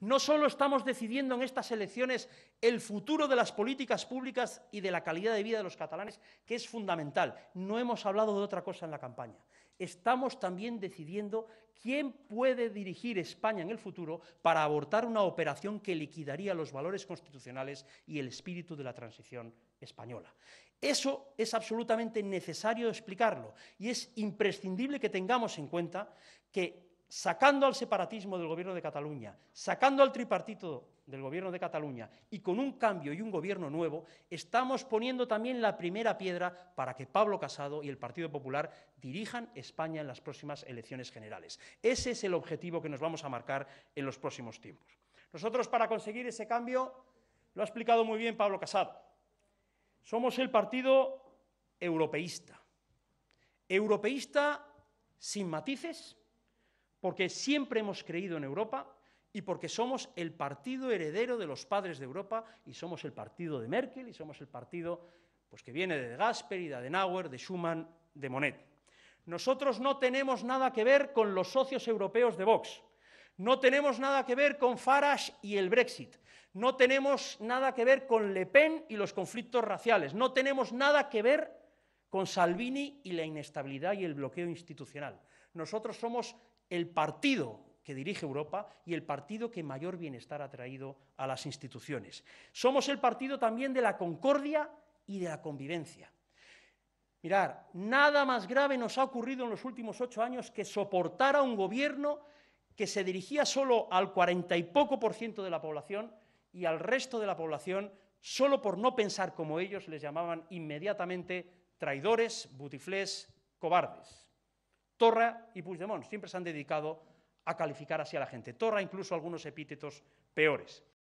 no solo estamos decidiendo en estas elecciones el futuro de las políticas públicas y de la calidad de vida de los catalanes, que es fundamental, no hemos hablado de otra cosa en la campaña, estamos también decidiendo quién puede dirigir España en el futuro para abortar una operación que liquidaría los valores constitucionales y el espíritu de la transición española. Eso es absolutamente necesario explicarlo y es imprescindible que tengamos en cuenta que sacando al separatismo del gobierno de Cataluña, sacando al tripartito del gobierno de Cataluña y con un cambio y un gobierno nuevo, estamos poniendo también la primera piedra para que Pablo Casado y el Partido Popular dirijan España en las próximas elecciones generales. Ese es el objetivo que nos vamos a marcar en los próximos tiempos. Nosotros para conseguir ese cambio, lo ha explicado muy bien Pablo Casado, somos el partido europeísta. Europeísta sin matices porque siempre hemos creído en Europa y porque somos el partido heredero de los padres de Europa y somos el partido de Merkel y somos el partido pues, que viene de Gasperi, de Adenauer, de Schuman, de Monet. Nosotros no tenemos nada que ver con los socios europeos de Vox. No tenemos nada que ver con Farage y el Brexit. No tenemos nada que ver con Le Pen y los conflictos raciales. No tenemos nada que ver con Salvini y la inestabilidad y el bloqueo institucional. Nosotros somos el partido que dirige Europa y el partido que mayor bienestar ha traído a las instituciones. Somos el partido también de la concordia y de la convivencia. Mirar, nada más grave nos ha ocurrido en los últimos ocho años que soportar a un gobierno que se dirigía solo al cuarenta y poco por ciento de la población y al resto de la población, solo por no pensar como ellos, les llamaban inmediatamente traidores, butiflés, cobardes. Torra y Puigdemont siempre se han dedicado a calificar así a la gente. Torra incluso algunos epítetos peores.